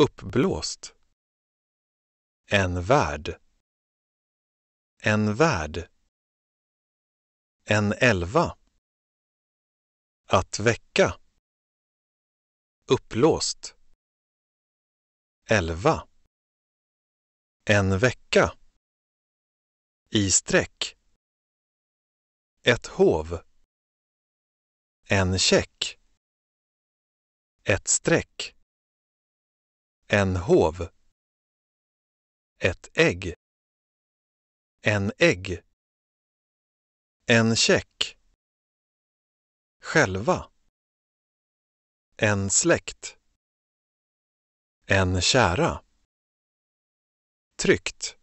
Uppblåst. En värld. En värld. En elva. Att väcka. uppblåst Elva. En vecka. I streck. Ett hov. En check. Ett streck. En hov. Ett ägg. En ägg. En check. Själva. En släkt. En kära. Tryckt.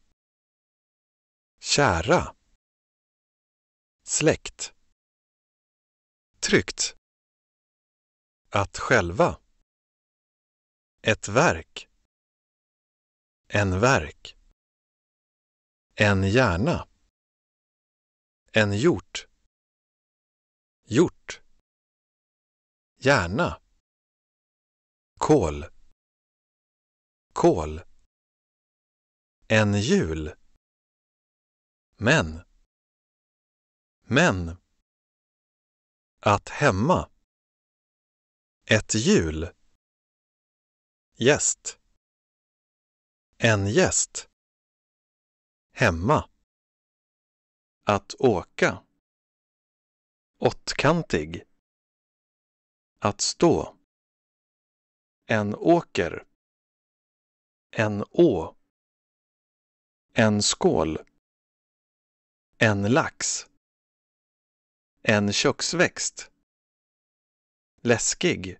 Kära. Släkt. Tryckt. Att själva. Ett verk. En verk. En hjärna. En hjort. Hjort. Hjärna. kol Kål. En jul. Men. Men. Att hemma Ett hjul. Gäst. En gäst. Hemma. Att åka. Åttkantig. Att stå. En åker. En å. En skål. En lax. En köksväxt. Läskig.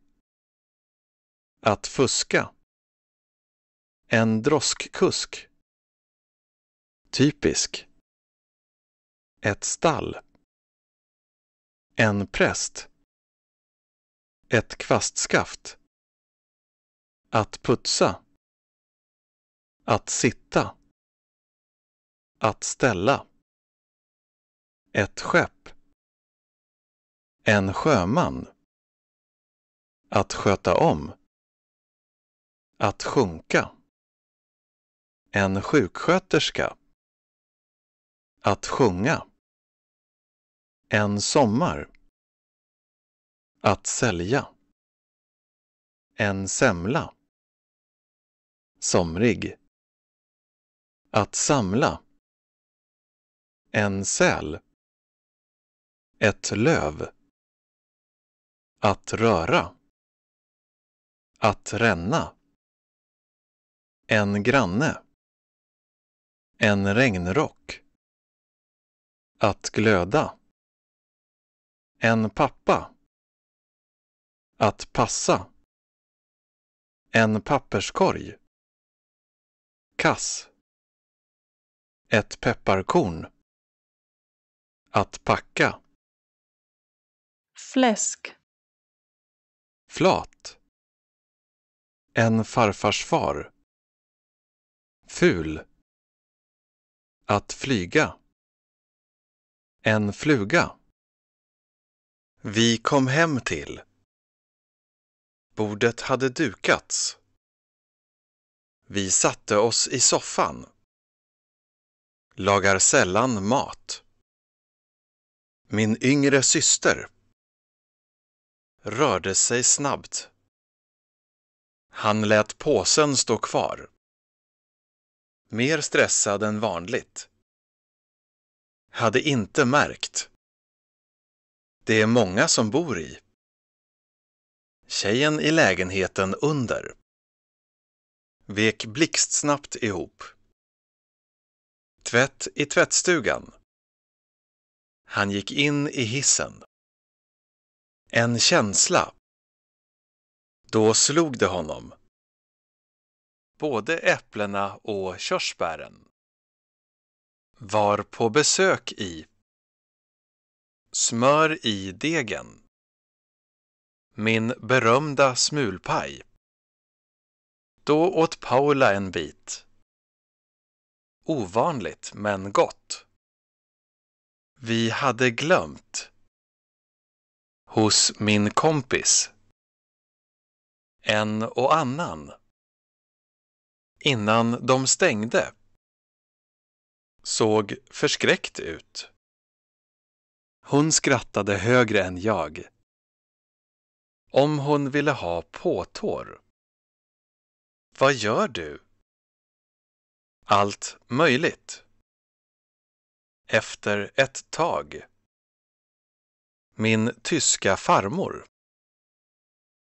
Att fuska. En droskkusk. Typisk. Ett stall. En präst. Ett kvastskaft. Att putsa. Att sitta. Att ställa. Ett skepp. En sjöman. Att sköta om. Att sjunka. En sjuksköterska. Att sjunga. En sommar. Att sälja. En semla. Somrig. Att samla. En säl. Ett löv. Att röra. Att ränna. En granne. En regnrock. Att glöda. En pappa. Att passa. En papperskorg. Kass. Ett pepparkorn. Att packa. Fläsk. Flat. En farfars far. Ful. Att flyga. En fluga. Vi kom hem till. Bordet hade dukats. Vi satte oss i soffan. Lagar sällan mat. Min yngre syster. Rörde sig snabbt. Han lät påsen stå kvar. Mer stressad än vanligt. Hade inte märkt. Det är många som bor i. Tjejen i lägenheten under. Vek blixtsnabbt ihop. Tvätt i tvättstugan. Han gick in i hissen. En känsla. Då slog det honom både äpplena och körsbären. Var på besök i. Smör i degen. Min berömda smulpaj. Då åt Paula en bit. Ovanligt men gott. Vi hade glömt. Hos min kompis. En och annan innan de stängde. Såg förskräckt ut. Hon skrattade högre än jag. Om hon ville ha påtår. Vad gör du? Allt möjligt. Efter ett tag. Min tyska farmor.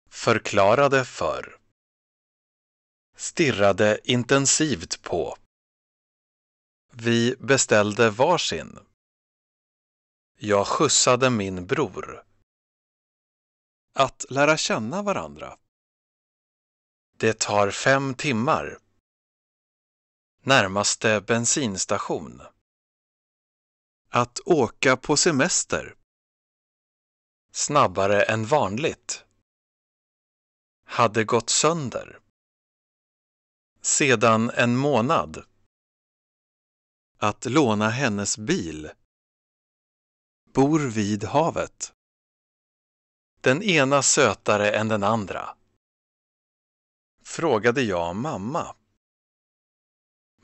Förklarade för stirrade intensivt på. Vi beställde varsin. Jag skjutsade min bror. Att lära känna varandra. Det tar fem timmar. Närmaste bensinstation. Att åka på semester. Snabbare än vanligt. Hade gått sönder. Sedan en månad. Att låna hennes bil. Bor vid havet. Den ena sötare än den andra. Frågade jag mamma.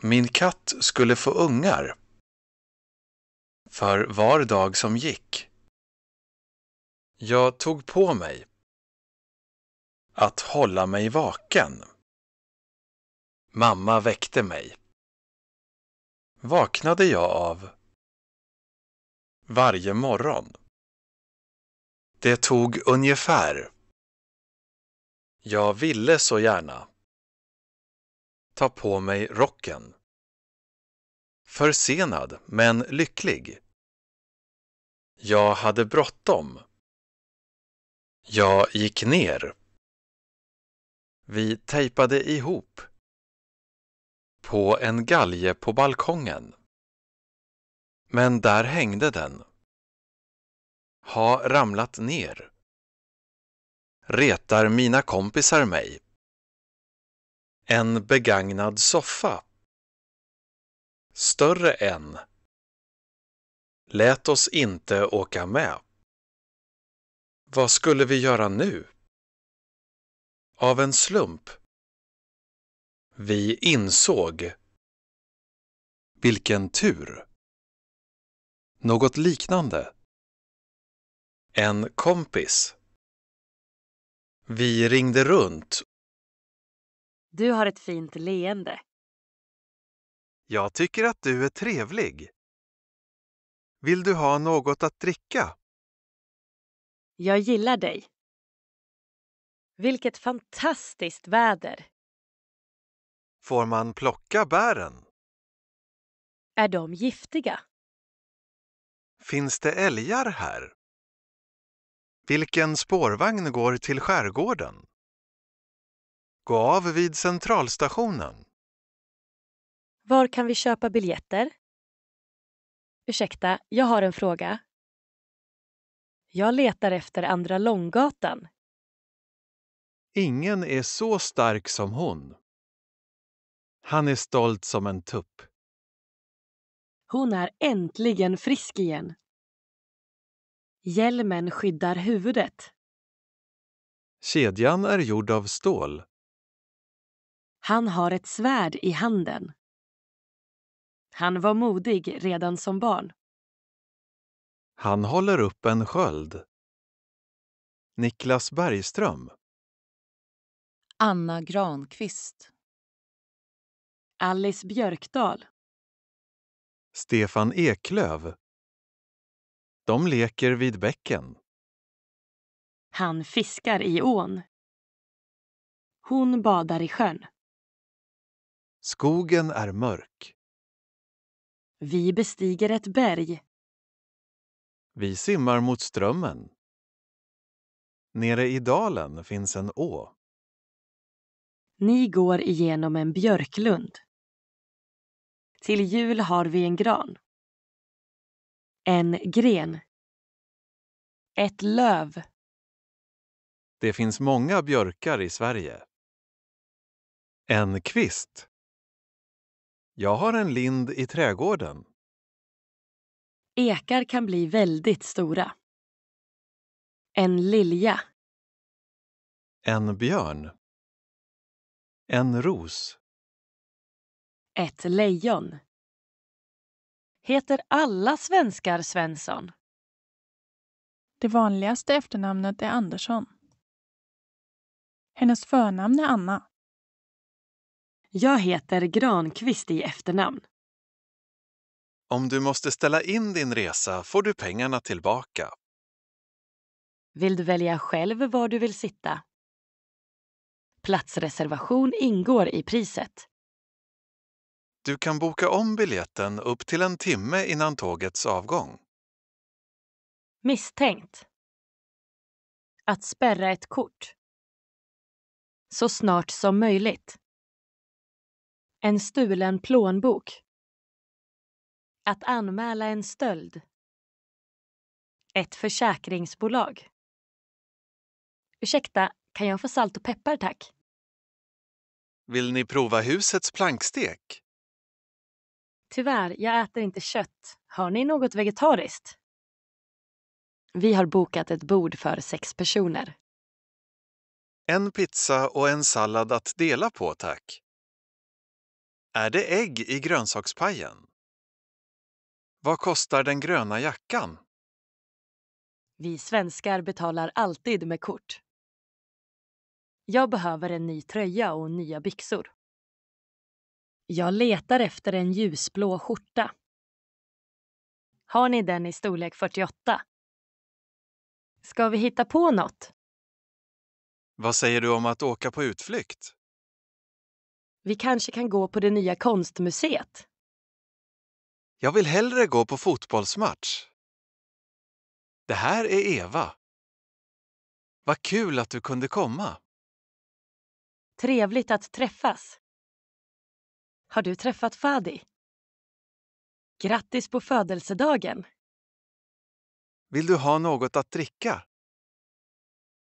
Min katt skulle få ungar. För var dag som gick. Jag tog på mig att hålla mig vaken. Mamma väckte mig. Vaknade jag av. Varje morgon. Det tog ungefär. Jag ville så gärna. Ta på mig rocken. Försenad, men lycklig. Jag hade bråttom. Jag gick ner. Vi tejpade ihop på en galge på balkongen. Men där hängde den. Ha ramlat ner. Retar mina kompisar mig? En begagnad soffa. Större än. Lät oss inte åka med. Vad skulle vi göra nu? Av en slump vi insåg. Vilken tur! Något liknande. En kompis. Vi ringde runt. Du har ett fint leende. Jag tycker att du är trevlig. Vill du ha något att dricka? Jag gillar dig. Vilket fantastiskt väder! Får man plocka bären? Är de giftiga? Finns det älgar här? Vilken spårvagn går till skärgården? Gå av vid centralstationen. Var kan vi köpa biljetter? Ursäkta, jag har en fråga. Jag letar efter Andra Långgatan. Ingen är så stark som hon. Han är stolt som en tupp. Hon är äntligen frisk igen. Hjälmen skyddar huvudet. Kedjan är gjord av stål. Han har ett svärd i handen. Han var modig redan som barn. Han håller upp en sköld. Niklas Bergström. Anna Granqvist Alice Björkdahl. Stefan Eklöv. De leker vid bäcken. Han fiskar i ån. Hon badar i sjön. Skogen är mörk. Vi bestiger ett berg. Vi simmar mot strömmen. Nere i dalen finns en å. Ni går igenom en björklund. Till jul har vi en gran. En gren. Ett löv. Det finns många björkar i Sverige. En kvist. Jag har en lind i trädgården. Ekar kan bli väldigt stora. En lilja. En björn. En ros. Ett lejon. Heter alla svenskar Svensson? Det vanligaste efternamnet är Andersson. Hennes förnamn är Anna. Jag heter Granqvist i efternamn. Om du måste ställa in din resa får du pengarna tillbaka. Vill du välja själv var du vill sitta? Platsreservation ingår i priset. Du kan boka om biljetten upp till en timme innan tågets avgång. Misstänkt. Att spärra ett kort. Så snart som möjligt. En stulen plånbok. Att anmäla en stöld. Ett försäkringsbolag. Ursäkta, kan jag få salt och peppar tack? Vill ni prova husets plankstek? Tyvärr, jag äter inte kött. Har ni något vegetariskt? Vi har bokat ett bord för sex personer. En pizza och en sallad att dela på, tack. Är det ägg i grönsakspajen? Vad kostar den gröna jackan? Vi svenskar betalar alltid med kort. Jag behöver en ny tröja och nya byxor. Jag letar efter en ljusblå skjorta. Har ni den i storlek 48? Ska vi hitta på något? Vad säger du om att åka på utflykt? Vi kanske kan gå på det nya konstmuseet? Jag vill hellre gå på fotbollsmatch. Det här är Eva. Vad kul att du kunde komma. Trevligt att träffas. Har du träffat Fadi? Grattis på födelsedagen! Vill du ha något att dricka?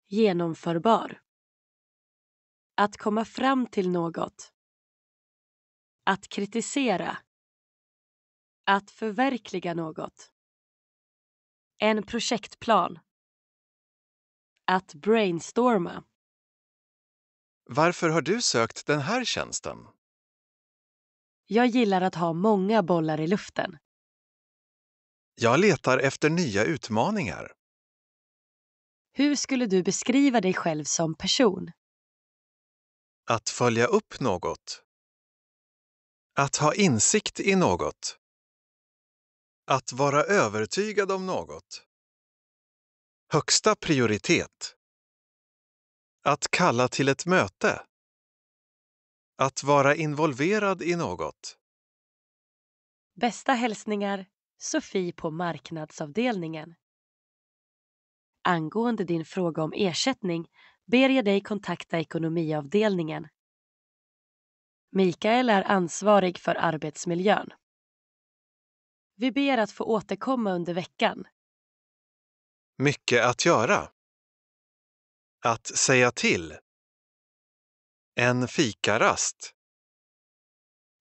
Genomförbar. Att komma fram till något. Att kritisera. Att förverkliga något. En projektplan. Att brainstorma. Varför har du sökt den här tjänsten? Jag gillar att ha många bollar i luften. Jag letar efter nya utmaningar. Hur skulle du beskriva dig själv som person? Att följa upp något. Att ha insikt i något. Att vara övertygad om något. Högsta prioritet. Att kalla till ett möte. Att vara involverad i något. Bästa hälsningar Sofie på marknadsavdelningen. Angående din fråga om ersättning ber jag dig kontakta ekonomiavdelningen. Mikael är ansvarig för arbetsmiljön. Vi ber att få återkomma under veckan. Mycket att göra. Att säga till en fikarast.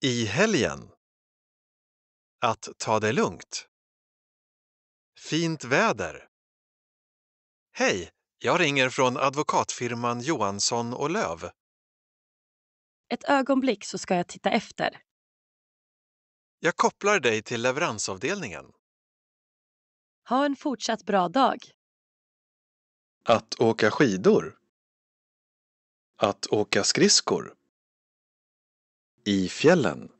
I helgen. Att ta det lugnt. Fint väder. Hej, jag ringer från advokatfirman Johansson och Löv. Ett ögonblick så ska jag titta efter. Jag kopplar dig till leveransavdelningen. Ha en fortsatt bra dag. Att åka skidor. Att åka skridskor. I fjällen.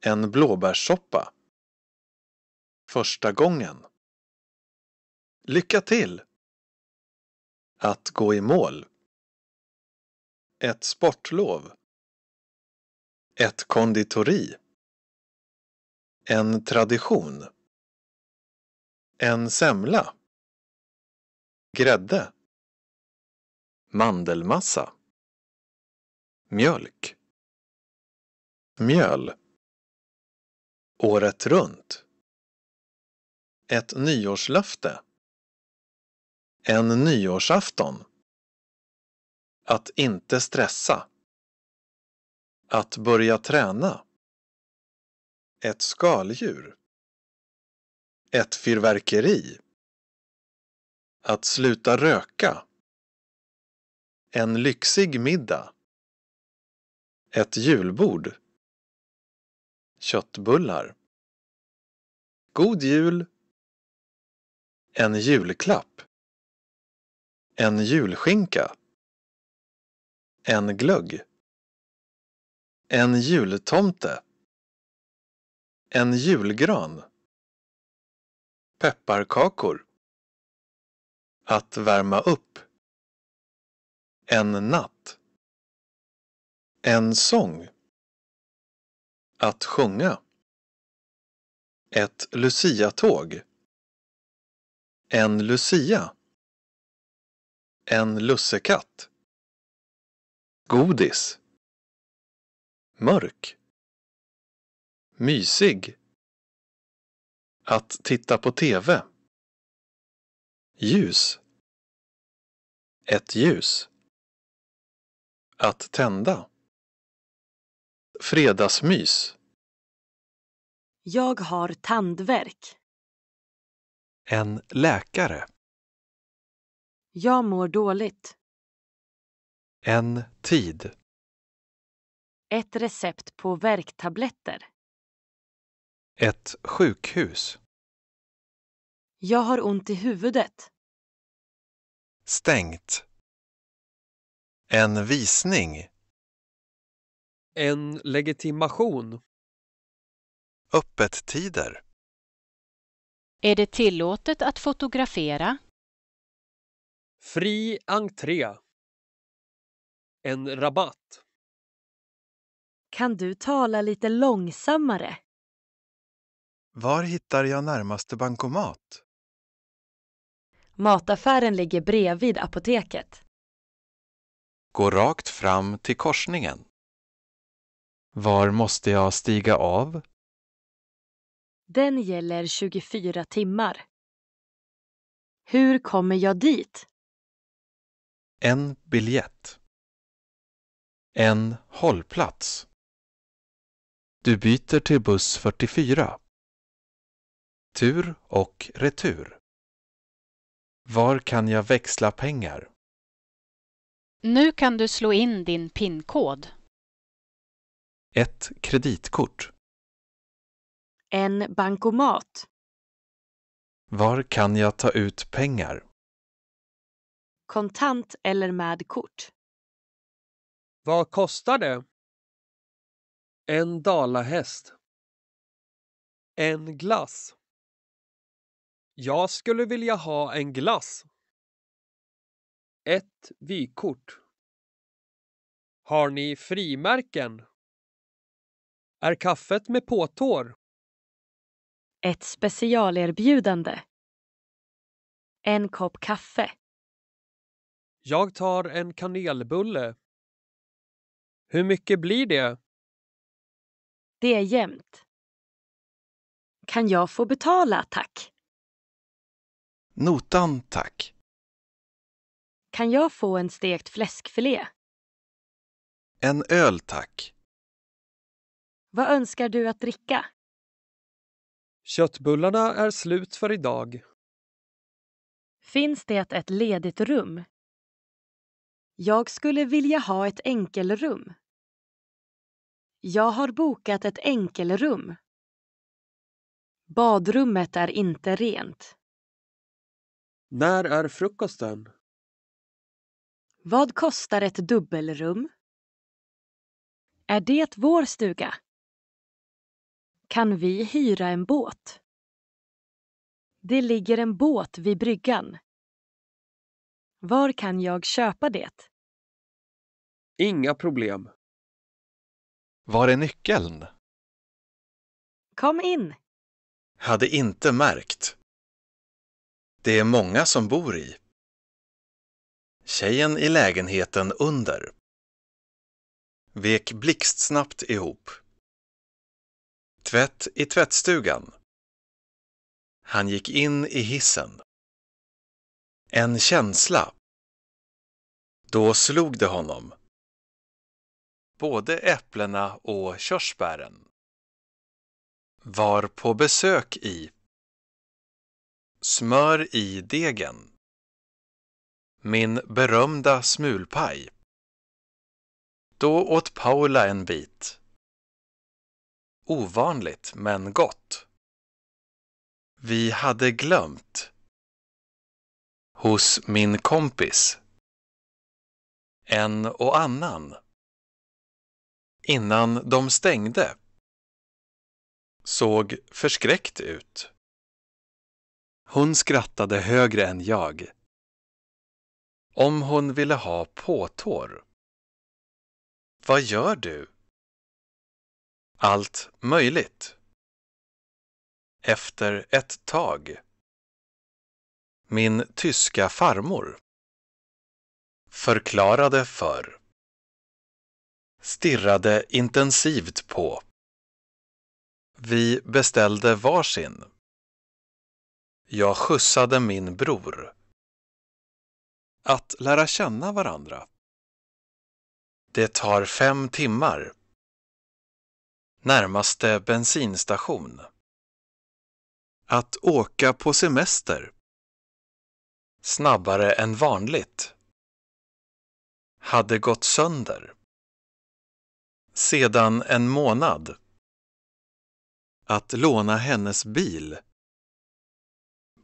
En blåbärssoppa. Första gången. Lycka till! Att gå i mål. Ett sportlov. Ett konditori. En tradition. En semla. Grädde mandelmassa mjölk mjöl året runt ett nyårslöfte en nyårsafton att inte stressa att börja träna ett skaldjur ett fyrverkeri att sluta röka en lyxig middag. Ett julbord. Köttbullar. God jul. En julklapp. En julskinka. En glögg. En jultomte. En julgran. Pepparkakor. Att värma upp. En natt. En sång. Att sjunga. Ett luciatåg. En lucia. En lussekatt. Godis. Mörk. Mysig. Att titta på TV. Ljus. Ett ljus. Att tända. Fredagsmys. Jag har tandvärk. En läkare. Jag mår dåligt. En tid. Ett recept på värktabletter. Ett sjukhus. Jag har ont i huvudet. Stängt. En visning. En legitimation. Öppettider. Är det tillåtet att fotografera? Fri entré. En rabatt. Kan du tala lite långsammare? Var hittar jag närmaste bankomat? Mataffären ligger bredvid apoteket. Gå rakt fram till korsningen. Var måste jag stiga av? Den gäller 24 timmar. Hur kommer jag dit? En biljett. En hållplats. Du byter till buss 44. Tur och retur. Var kan jag växla pengar? Nu kan du slå in din pin-kod. Ett kreditkort. En bankomat. Var kan jag ta ut pengar? Kontant eller med kort. Vad kostar det? En dalahäst. En glass. Jag skulle vilja ha en glass ett vykort? Har ni frimärken? Är kaffet med påtår? Ett specialerbjudande. En kopp kaffe. Jag tar en kanelbulle. Hur mycket blir det? Det är jämnt. Kan jag få betala, tack? Notan, tack. Kan jag få en stekt fläskfilé? En öl tack. Vad önskar du att dricka? Köttbullarna är slut för idag. Finns det ett ledigt rum? Jag skulle vilja ha ett enkelrum. Jag har bokat ett enkelrum. Badrummet är inte rent. När är frukosten? Vad kostar ett dubbelrum? Är det vår stuga? Kan vi hyra en båt? Det ligger en båt vid bryggan. Var kan jag köpa det? Inga problem. Var är nyckeln? Kom in. Hade inte märkt. Det är många som bor i. Tjejen i lägenheten under. Vek blixtsnabbt ihop. Tvätt i tvättstugan. Han gick in i hissen. En känsla. Då slog det honom. Både äpplena och körsbären. Var på besök i. Smör i degen. Min berömda smulpaj. Då åt Paula en bit. Ovanligt men gott. Vi hade glömt. Hos min kompis. En och annan. Innan de stängde. Såg förskräckt ut. Hon skrattade högre än jag. Om hon ville ha påtår. Vad gör du? Allt möjligt. Efter ett tag. Min tyska farmor. Förklarade för. Stirrade intensivt på. Vi beställde varsin. Jag skjutsade min bror. Att lära känna varandra. Det tar fem timmar. Närmaste bensinstation. Att åka på semester. Snabbare än vanligt. Hade gått sönder. Sedan en månad. Att låna hennes bil.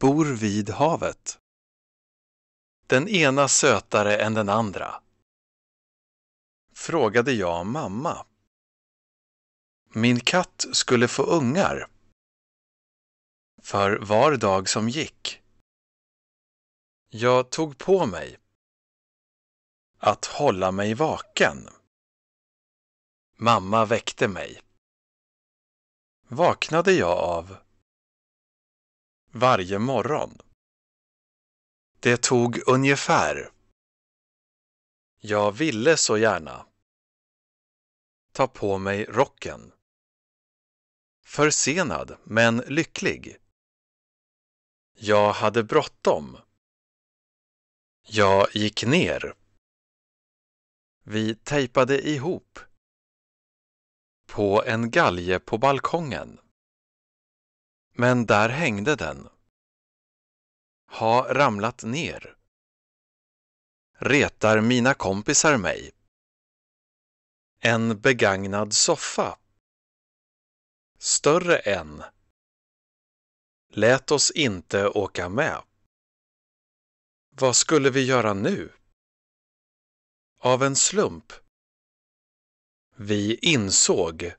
Bor vid havet den ena sötare än den andra? Frågade jag mamma. Min katt skulle få ungar. För var dag som gick. Jag tog på mig att hålla mig vaken. Mamma väckte mig. Vaknade jag av varje morgon. Det tog ungefär. Jag ville så gärna. Ta på mig rocken. Försenad men lycklig. Jag hade bråttom. Jag gick ner. Vi tejpade ihop. På en galge på balkongen. Men där hängde den ha ramlat ner? Retar mina kompisar mig? En begagnad soffa? Större än? Lät oss inte åka med? Vad skulle vi göra nu? Av en slump? Vi insåg.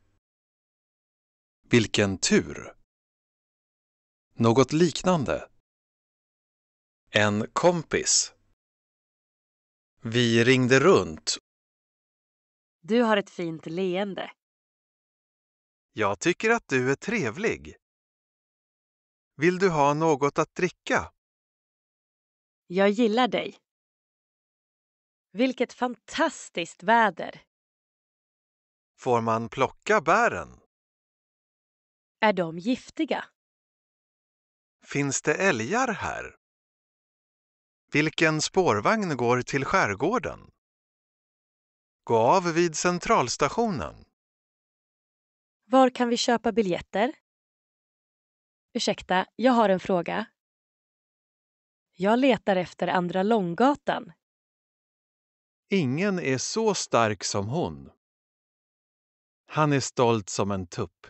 Vilken tur! Något liknande en kompis. Vi ringde runt. Du har ett fint leende. Jag tycker att du är trevlig. Vill du ha något att dricka? Jag gillar dig. Vilket fantastiskt väder! Får man plocka bären? Är de giftiga? Finns det älgar här? Vilken spårvagn går till skärgården? Gå av vid Centralstationen. Var kan vi köpa biljetter? Ursäkta, jag har en fråga. Jag letar efter Andra Långgatan. Ingen är så stark som hon. Han är stolt som en tupp.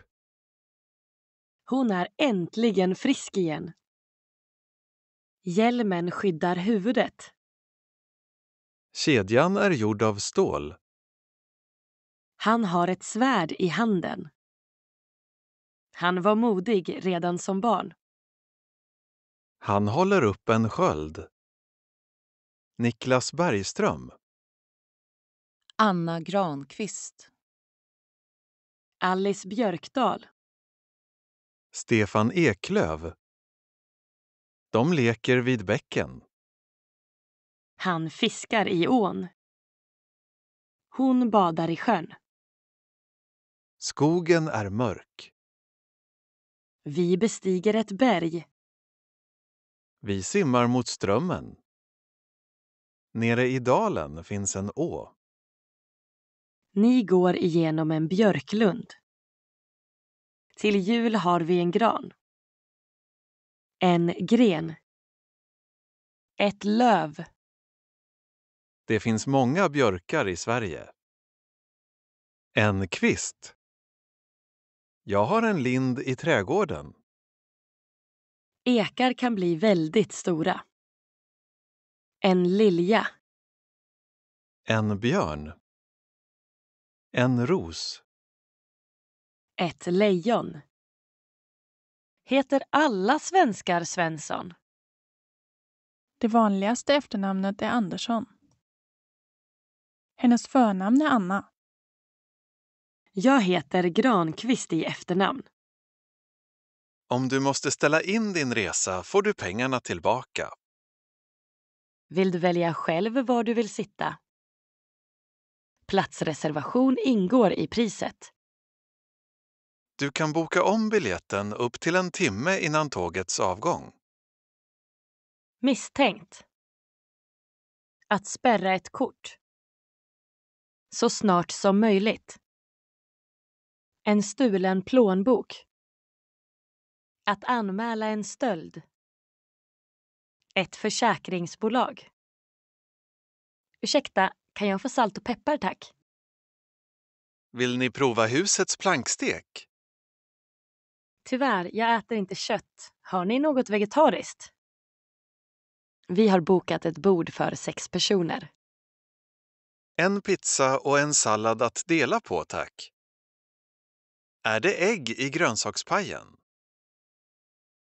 Hon är äntligen frisk igen. Hjälmen skyddar huvudet. Kedjan är gjord av stål. Han har ett svärd i handen. Han var modig redan som barn. Han håller upp en sköld. Niklas Bergström. Anna Granqvist. Alice Björkdal. Stefan Eklöv. De leker vid bäcken. Han fiskar i ån. Hon badar i sjön. Skogen är mörk. Vi bestiger ett berg. Vi simmar mot strömmen. Nere i dalen finns en å. Ni går igenom en björklund. Till jul har vi en gran. En gren. Ett löv. Det finns många björkar i Sverige. En kvist. Jag har en lind i trädgården. Ekar kan bli väldigt stora. En lilja. En björn. En ros. Ett lejon. Heter alla svenskar Svensson? Det vanligaste efternamnet är Andersson. Hennes förnamn är Anna. Jag heter Granqvist i efternamn. Om du måste ställa in din resa får du pengarna tillbaka. Vill du välja själv var du vill sitta? Platsreservation ingår i priset. Du kan boka om biljetten upp till en timme innan tågets avgång. Misstänkt. Att spärra ett kort. Så snart som möjligt. En stulen plånbok. Att anmäla en stöld. Ett försäkringsbolag. Ursäkta, kan jag få salt och peppar tack? Vill ni prova husets plankstek? Tyvärr, jag äter inte kött. Har ni något vegetariskt? Vi har bokat ett bord för sex personer. En pizza och en sallad att dela på, tack. Är det ägg i grönsakspajen?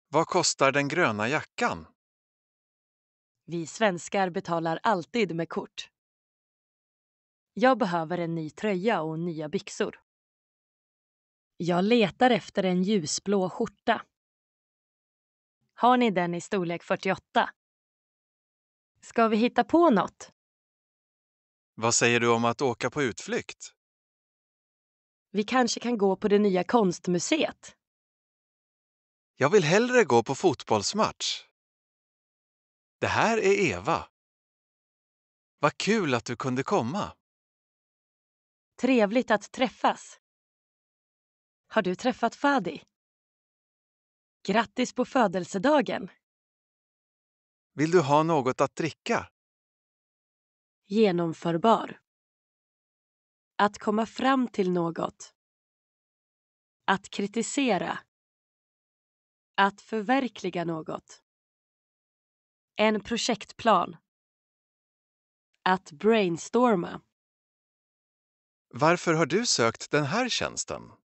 Vad kostar den gröna jackan? Vi svenskar betalar alltid med kort. Jag behöver en ny tröja och nya byxor. Jag letar efter en ljusblå skjorta. Har ni den i storlek 48? Ska vi hitta på något? Vad säger du om att åka på utflykt? Vi kanske kan gå på det nya konstmuseet? Jag vill hellre gå på fotbollsmatch. Det här är Eva. Vad kul att du kunde komma. Trevligt att träffas. Har du träffat Fadi? Grattis på födelsedagen! Vill du ha något att dricka? Genomförbar. Att komma fram till något. Att kritisera. Att förverkliga något. En projektplan. Att brainstorma. Varför har du sökt den här tjänsten?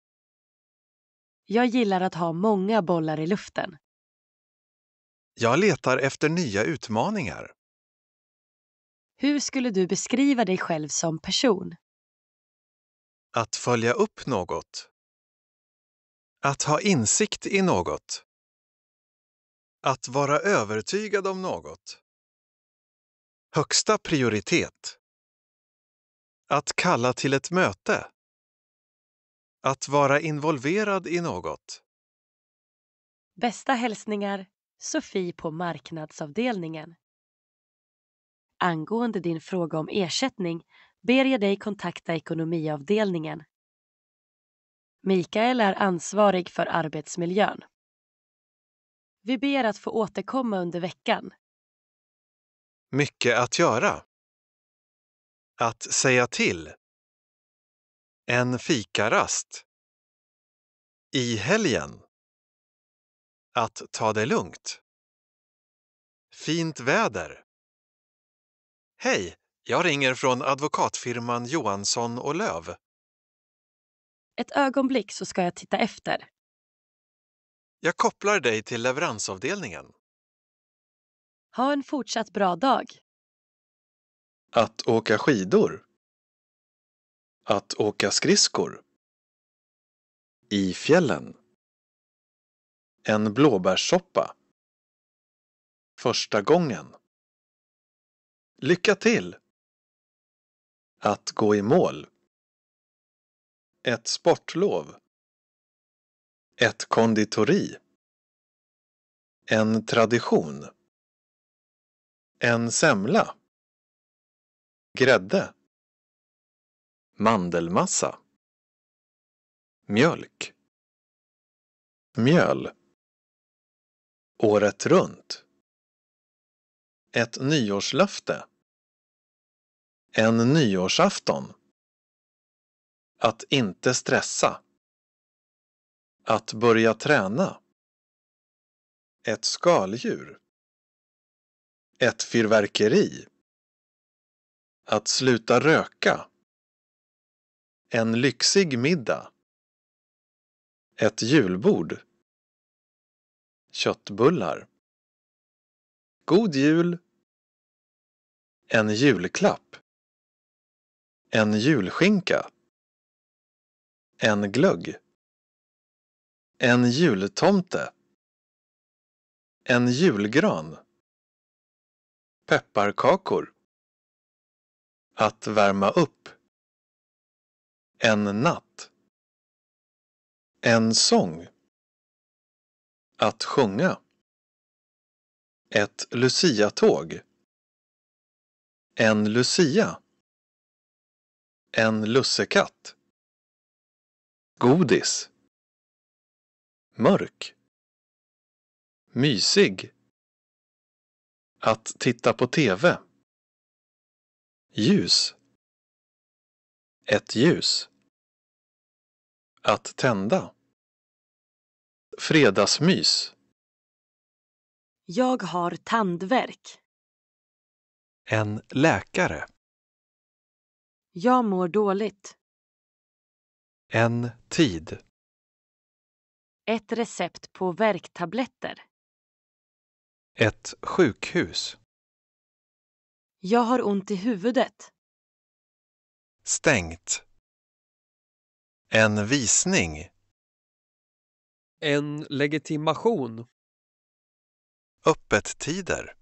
Jag gillar att ha många bollar i luften. Jag letar efter nya utmaningar. Hur skulle du beskriva dig själv som person? Att följa upp något. Att ha insikt i något. Att vara övertygad om något. Högsta prioritet. Att kalla till ett möte. Att vara involverad i något. Bästa hälsningar Sofie på marknadsavdelningen. Angående din fråga om ersättning ber jag dig kontakta ekonomiavdelningen. Mikael är ansvarig för arbetsmiljön. Vi ber att få återkomma under veckan. Mycket att göra. Att säga till en fikarast. I helgen. Att ta det lugnt. Fint väder. Hej, jag ringer från advokatfirman Johansson och Löv. Ett ögonblick så ska jag titta efter. Jag kopplar dig till leveransavdelningen. Ha en fortsatt bra dag. Att åka skidor. Att åka skridskor. I fjällen. En blåbärssoppa. Första gången. Lycka till! Att gå i mål. Ett sportlov. Ett konditori. En tradition. En semla. Grädde mandelmassa mjölk mjöl året runt ett nyårslöfte en nyårsafton att inte stressa att börja träna ett skaldjur ett fyrverkeri att sluta röka en lyxig middag. Ett julbord. Köttbullar. God jul. En julklapp. En julskinka. En glögg. En jultomte. En julgran. Pepparkakor. Att värma upp. En natt. En sång. Att sjunga. Ett luciatåg. En lucia. En lussekatt. Godis. Mörk. Mysig. Att titta på TV. Ljus. Ett ljus. Att tända. Fredagsmys. Jag har tandvärk. En läkare. Jag mår dåligt. En tid. Ett recept på värktabletter. Ett sjukhus. Jag har ont i huvudet. Stängt. En visning. En legitimation. Öppettider.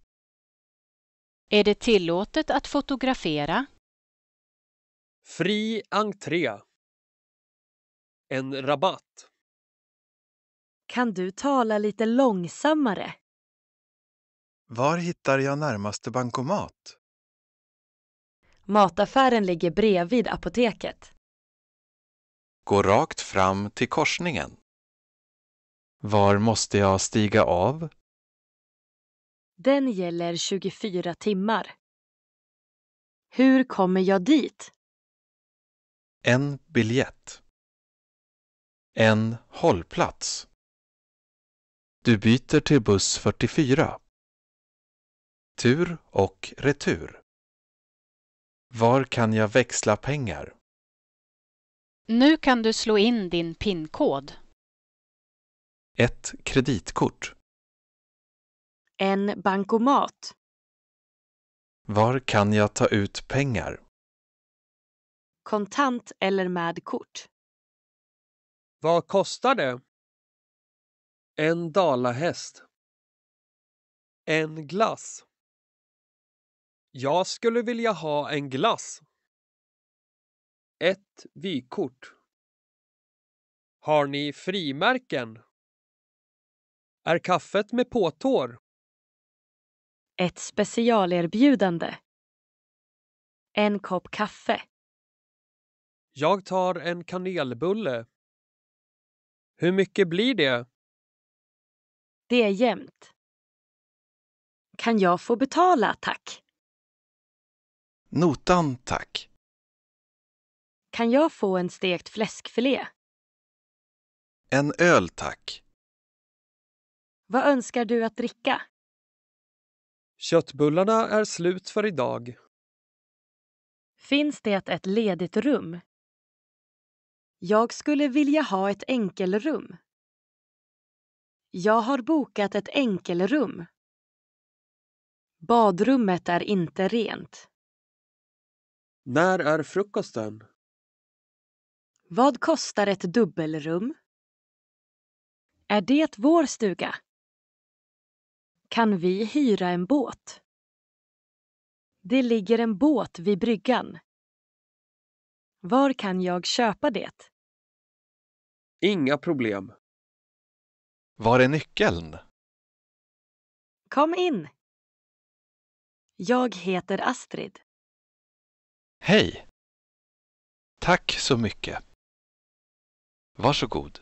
Är det tillåtet att fotografera? Fri entré. En rabatt. Kan du tala lite långsammare? Var hittar jag närmaste bankomat? Mataffären ligger bredvid apoteket. Gå rakt fram till korsningen. Var måste jag stiga av? Den gäller 24 timmar. Hur kommer jag dit? En biljett. En hållplats. Du byter till buss 44. Tur och retur. Var kan jag växla pengar? Nu kan du slå in din PIN-kod. Ett kreditkort. En bankomat. Var kan jag ta ut pengar? Kontant eller med kort. Vad kostar det? En dalahäst. En glass. Jag skulle vilja ha en glass. Ett vykort. Har ni frimärken? Är kaffet med påtår? Ett specialerbjudande. En kopp kaffe. Jag tar en kanelbulle. Hur mycket blir det? Det är jämnt. Kan jag få betala, tack? Notan, tack. Kan jag få en stekt fläskfilé? En öl, tack. Vad önskar du att dricka? Köttbullarna är slut för idag. Finns det ett ledigt rum? Jag skulle vilja ha ett enkelrum. Jag har bokat ett enkelrum. Badrummet är inte rent. När är frukosten? Vad kostar ett dubbelrum? Är det vår stuga? Kan vi hyra en båt? Det ligger en båt vid bryggan. Var kan jag köpa det? Inga problem. Var är nyckeln? Kom in. Jag heter Astrid. Hej! Tack så mycket. Varsågod.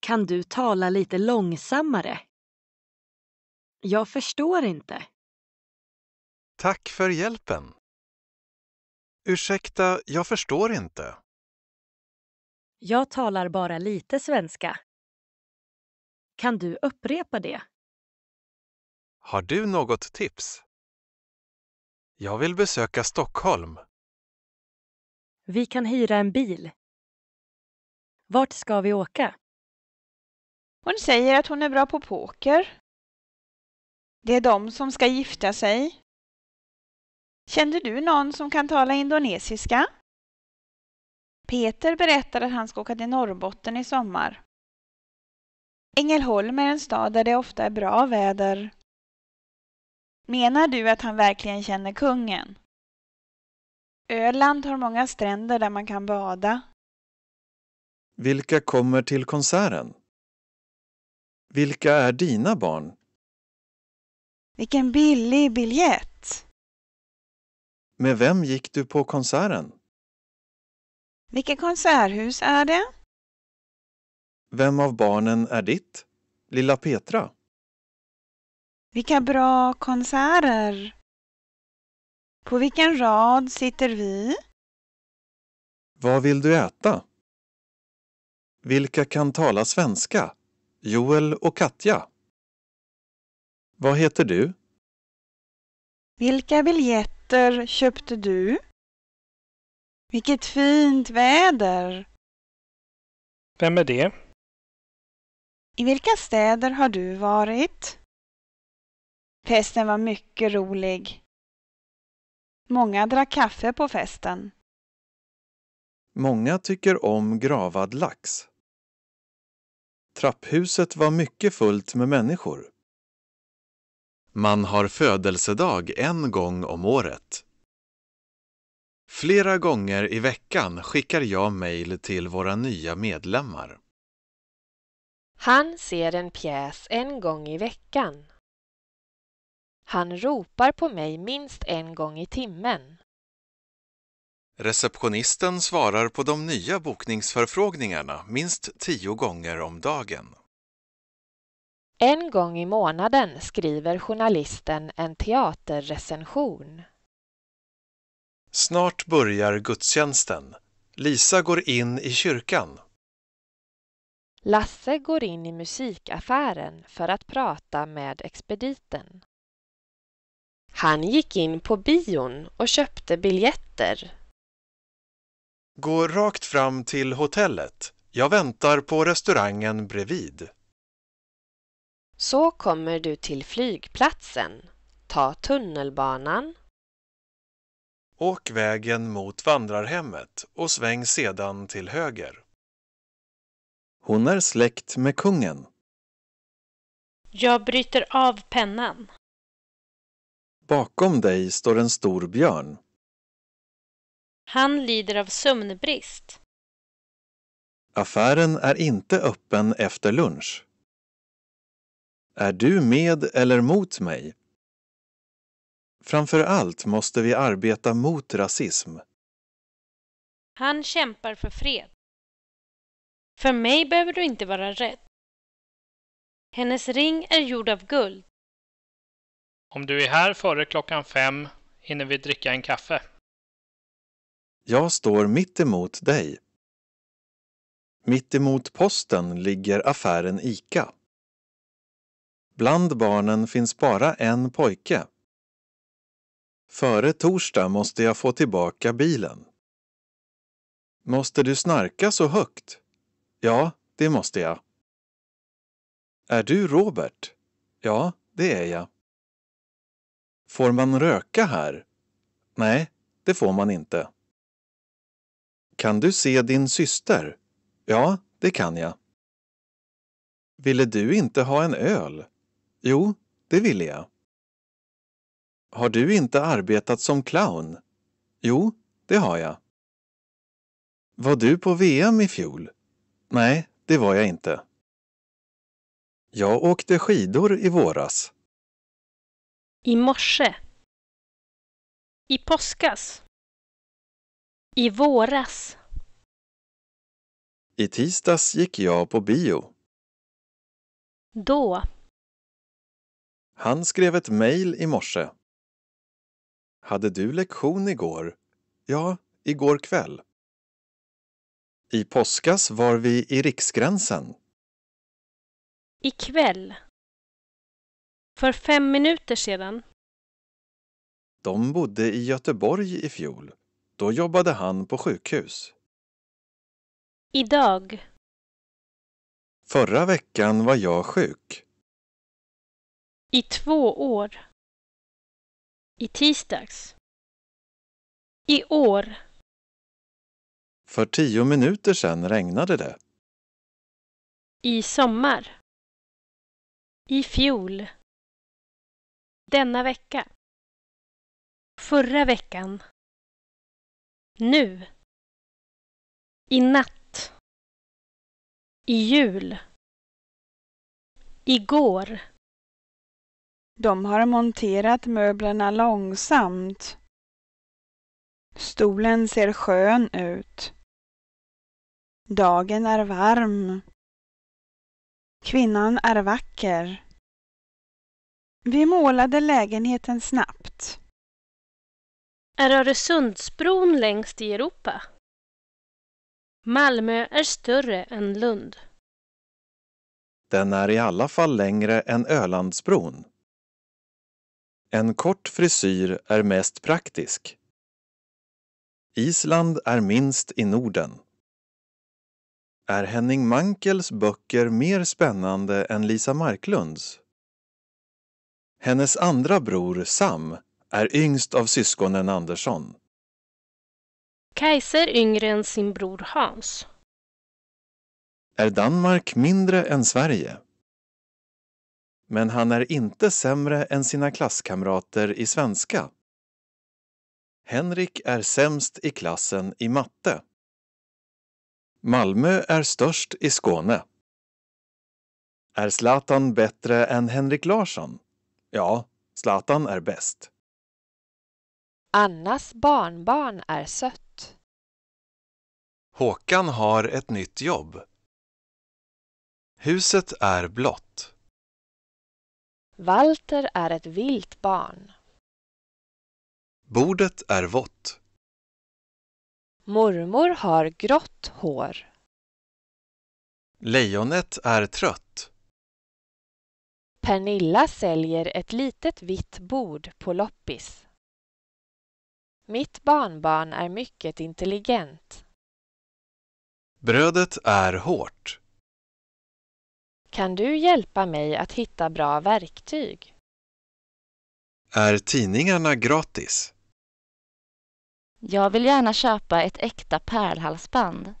Kan du tala lite långsammare? Jag förstår inte. Tack för hjälpen. Ursäkta, jag förstår inte. Jag talar bara lite svenska. Kan du upprepa det? Har du något tips? Jag vill besöka Stockholm. Vi kan hyra en bil. Vart ska vi åka? Hon säger att hon är bra på poker. Det är de som ska gifta sig. Kände du någon som kan tala indonesiska? Peter berättar att han ska åka till Norrbotten i sommar. Ängelholm är en stad där det ofta är bra väder. Menar du att han verkligen känner kungen? Öland har många stränder där man kan bada. Vilka kommer till konserten? Vilka är dina barn? Vilken billig biljett! Med vem gick du på konserten? Vilket konserthus är det? Vem av barnen är ditt? Lilla Petra? Vilka bra konserter! På vilken rad sitter vi? Vad vill du äta? Vilka kan tala svenska? Joel och Katja. Vad heter du? Vilka biljetter köpte du? Vilket fint väder! Vem är det? I vilka städer har du varit? Festen var mycket rolig. Många drack kaffe på festen. Många tycker om gravad lax. Trapphuset var mycket fullt med människor. Man har födelsedag en gång om året. Flera gånger i veckan skickar jag mejl till våra nya medlemmar. Han ser en pjäs en gång i veckan. Han ropar på mig minst en gång i timmen. Receptionisten svarar på de nya bokningsförfrågningarna minst tio gånger om dagen. En gång i månaden skriver journalisten en teaterrecension. Snart börjar gudstjänsten. Lisa går in i kyrkan. Lasse går in i musikaffären för att prata med expediten. Han gick in på bion och köpte biljetter. Gå rakt fram till hotellet. Jag väntar på restaurangen bredvid. Så kommer du till flygplatsen. Ta tunnelbanan. Åk vägen mot vandrarhemmet och sväng sedan till höger. Hon är släkt med kungen. Jag bryter av pennan. Bakom dig står en stor björn. Han lider av sömnbrist. Affären är inte öppen efter lunch. Är du med eller mot mig? Framför allt måste vi arbeta mot rasism. Han kämpar för fred. För mig behöver du inte vara rädd. Hennes ring är gjord av guld. Om du är här före klockan fem hinner vi dricka en kaffe. Jag står mitt emot dig. Mitt emot posten ligger affären ICA. Bland barnen finns bara en pojke. Före torsdag måste jag få tillbaka bilen. Måste du snarka så högt? Ja, det måste jag. Är du Robert? Ja, det är jag. Får man röka här? Nej, det får man inte. Kan du se din syster? Ja, det kan jag. Ville du inte ha en öl? Jo, det ville jag. Har du inte arbetat som clown? Jo, det har jag. Var du på VM i fjol? Nej, det var jag inte. Jag åkte skidor i våras. I morse. I påskas. I våras. I tisdags gick jag på bio. Då. Han skrev ett mejl i morse. Hade du lektion igår? Ja, igår kväll. I påskas var vi i Riksgränsen. I kväll. För fem minuter sedan. De bodde i Göteborg i fjol. Då jobbade han på sjukhus. Idag. Förra veckan var jag sjuk. I två år. I tisdags. I år. För tio minuter sedan regnade det. I sommar. I fjol. Denna vecka. Förra veckan. Nu. I natt. I jul. Igår. De har monterat möblerna långsamt. Stolen ser skön ut. Dagen är varm. Kvinnan är vacker. Vi målade lägenheten snabbt. Är Öresundsbron längst i Europa? Malmö är större än Lund. Den är i alla fall längre än Ölandsbron. En kort frisyr är mest praktisk. Island är minst i Norden. Är Henning Mankels böcker mer spännande än Lisa Marklunds? Hennes andra bror Sam är yngst av syskonen Andersson. Kajsa är yngre än sin bror Hans. Är Danmark mindre än Sverige? Men han är inte sämre än sina klasskamrater i svenska. Henrik är sämst i klassen i matte. Malmö är störst i Skåne. Är Zlatan bättre än Henrik Larsson? Ja, Zlatan är bäst. Annas barnbarn är sött. Håkan har ett nytt jobb. Huset är blått. Walter är ett vilt barn. Bordet är vått. Mormor har grått hår. Lejonet är trött. Pernilla säljer ett litet vitt bord på loppis. Mitt barnbarn är mycket intelligent. Brödet är hårt. Kan du hjälpa mig att hitta bra verktyg? Är tidningarna gratis? Jag vill gärna köpa ett äkta pärlhalsband.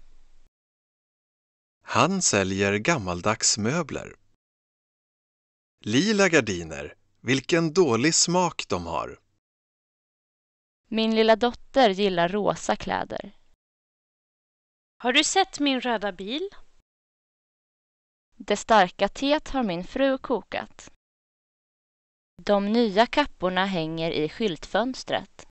Han säljer gammaldags möbler Lila gardiner, vilken dålig smak de har. Min lilla dotter gillar rosa kläder. Har du sett min röda bil? Det starka teet har min fru kokat. De nya kapporna hänger i skyltfönstret.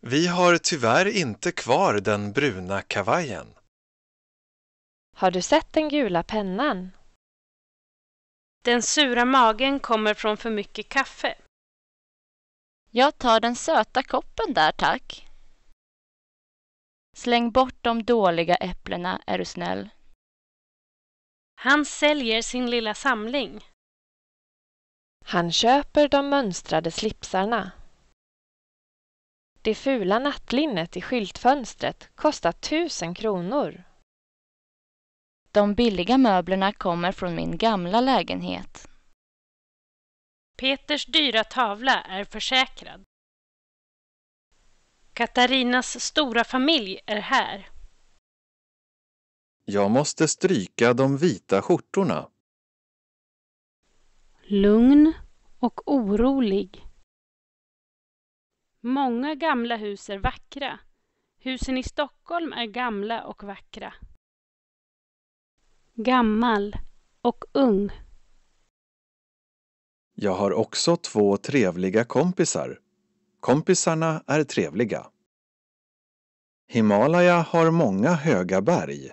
Vi har tyvärr inte kvar den bruna kavajen. Har du sett den gula pennan? Den sura magen kommer från för mycket kaffe. Jag tar den söta koppen där, tack. Släng bort de dåliga äpplena, är du snäll. Han säljer sin lilla samling. Han köper de mönstrade slipsarna. Det fula nattlinnet i skyltfönstret kostar tusen kronor. De billiga möblerna kommer från min gamla lägenhet. Peters dyra tavla är försäkrad. Katarinas stora familj är här. Jag måste stryka de vita skjortorna. Lugn och orolig. Många gamla hus är vackra. Husen i Stockholm är gamla och vackra. Gammal och ung. Jag har också två trevliga kompisar. Kompisarna är trevliga. Himalaya har många höga berg.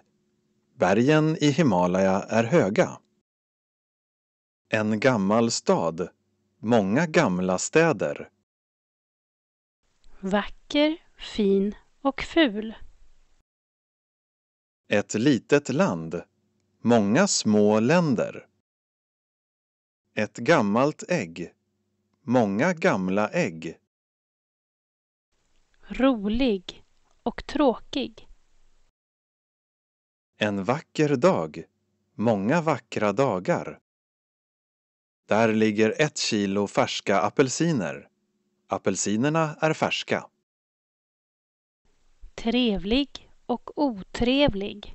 Bergen i Himalaya är höga. En gammal stad. Många gamla städer. Vacker, fin och ful. Ett litet land. Många små länder. Ett gammalt ägg. Många gamla ägg. Rolig och tråkig. En vacker dag. Många vackra dagar. Där ligger ett kilo färska apelsiner. Apelsinerna är färska. Trevlig och otrevlig.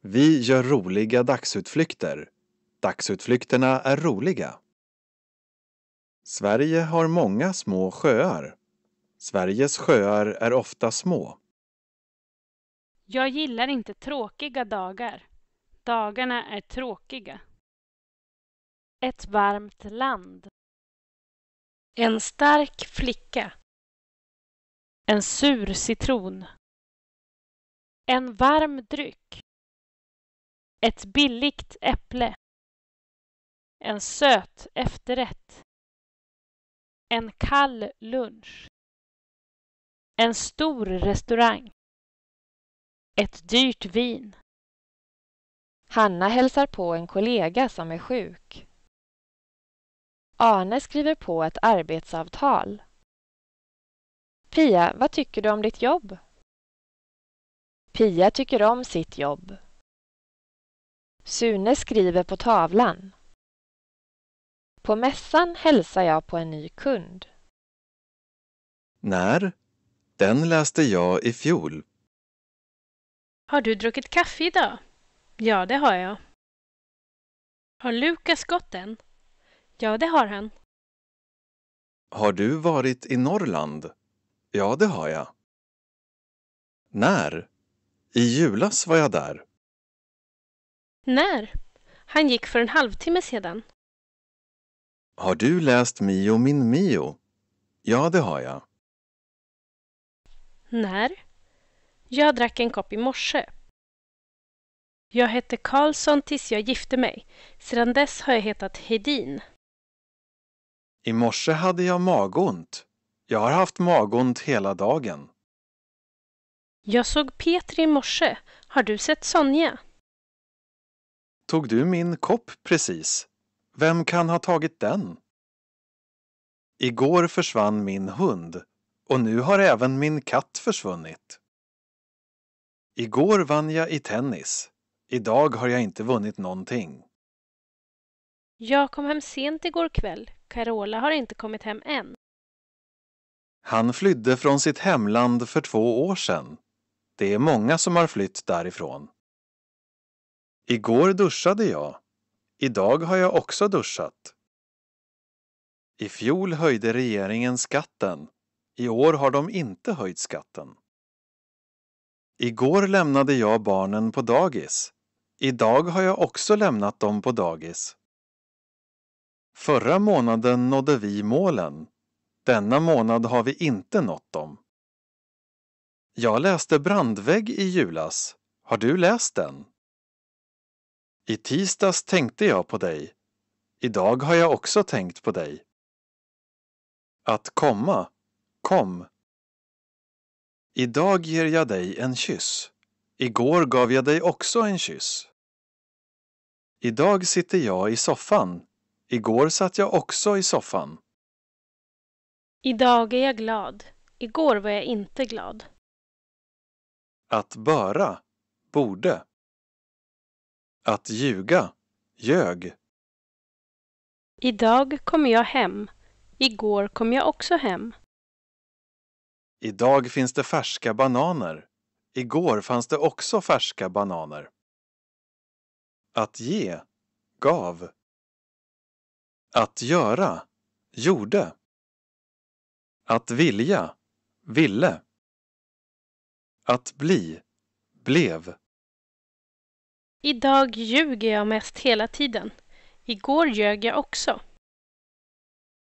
Vi gör roliga dagsutflykter. Dagsutflykterna är roliga. Sverige har många små sjöar. Sveriges sjöar är ofta små. Jag gillar inte tråkiga dagar. Dagarna är tråkiga. Ett varmt land. En stark flicka. En sur citron. En varm dryck. Ett billigt äpple. En söt efterrätt. En kall lunch. En stor restaurang. Ett dyrt vin. Hanna hälsar på en kollega som är sjuk. Arne skriver på ett arbetsavtal. Pia, vad tycker du om ditt jobb? Pia tycker om sitt jobb. Sune skriver på tavlan. På mässan hälsar jag på en ny kund. När? Den läste jag i fjol. Har du druckit kaffe idag? Ja, det har jag. Har Lukas gått än? Ja, det har han. Har du varit i Norrland? Ja, det har jag. När? I julas var jag där. När? Han gick för en halvtimme sedan. Har du läst Mio min Mio? Ja, det har jag. När? Jag drack en kopp i morse. Jag hette Karlsson tills jag gifte mig. Sedan dess har jag hetat Hedin. I morse hade jag magont. Jag har haft magont hela dagen. Jag såg Petri i morse. Har du sett Sonja? Tog du min kopp precis? Vem kan ha tagit den? Igår försvann min hund och nu har även min katt försvunnit. Igår vann jag i tennis. Idag har jag inte vunnit någonting. Jag kom hem sent igår kväll. Carola har inte kommit hem än. Han flydde från sitt hemland för två år sedan. Det är många som har flytt därifrån. Igår duschade jag. Idag har jag också duschat. I fjol höjde regeringen skatten. I år har de inte höjt skatten. Igår lämnade jag barnen på dagis. Idag har jag också lämnat dem på dagis. Förra månaden nådde vi målen. Denna månad har vi inte nått dem. Jag läste Brandvägg i julas. Har du läst den? I tisdags tänkte jag på dig. Idag har jag också tänkt på dig. Att komma, kom. Idag ger jag dig en kyss. Igår gav jag dig också en kyss. Idag sitter jag i soffan. Igår satt jag också i soffan. Idag är jag glad. Igår var jag inte glad. Att böra, borde. Att ljuga, ljög. Idag kom jag hem. Igår kom jag också hem. Idag finns det färska bananer. Igår fanns det också färska bananer. Att ge, gav. Att göra, gjorde. Att vilja, ville. Att bli, blev. I dag ljuger jag mest hela tiden, i går ljög jag också.